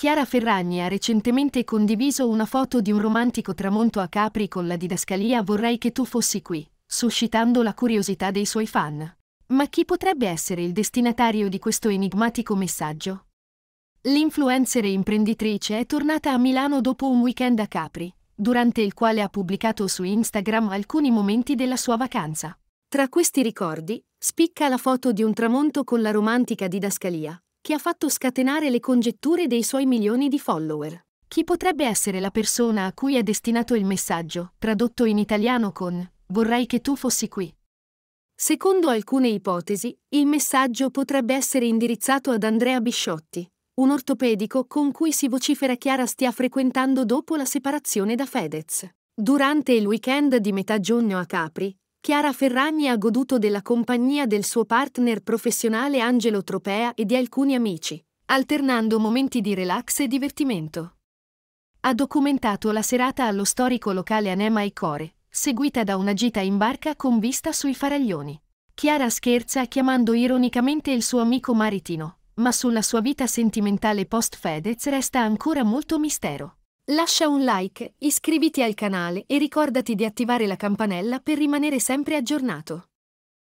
Chiara Ferragni ha recentemente condiviso una foto di un romantico tramonto a Capri con la didascalia Vorrei che tu fossi qui, suscitando la curiosità dei suoi fan. Ma chi potrebbe essere il destinatario di questo enigmatico messaggio? L'influencer e imprenditrice è tornata a Milano dopo un weekend a Capri, durante il quale ha pubblicato su Instagram alcuni momenti della sua vacanza. Tra questi ricordi, spicca la foto di un tramonto con la romantica didascalia, che ha fatto scatenare le congetture dei suoi milioni di follower. Chi potrebbe essere la persona a cui è destinato il messaggio, tradotto in italiano con Vorrei che tu fossi qui? Secondo alcune ipotesi, il messaggio potrebbe essere indirizzato ad Andrea Bisciotti, un ortopedico con cui si vocifera Chiara stia frequentando dopo la separazione da Fedez. Durante il weekend di metà giugno a Capri, Chiara Ferragni ha goduto della compagnia del suo partner professionale Angelo Tropea e di alcuni amici, alternando momenti di relax e divertimento. Ha documentato la serata allo storico locale Anema e Core, seguita da una gita in barca con vista sui faraglioni. Chiara scherza chiamando ironicamente il suo amico maritino, ma sulla sua vita sentimentale post-Fedez resta ancora molto mistero. Lascia un like, iscriviti al canale e ricordati di attivare la campanella per rimanere sempre aggiornato.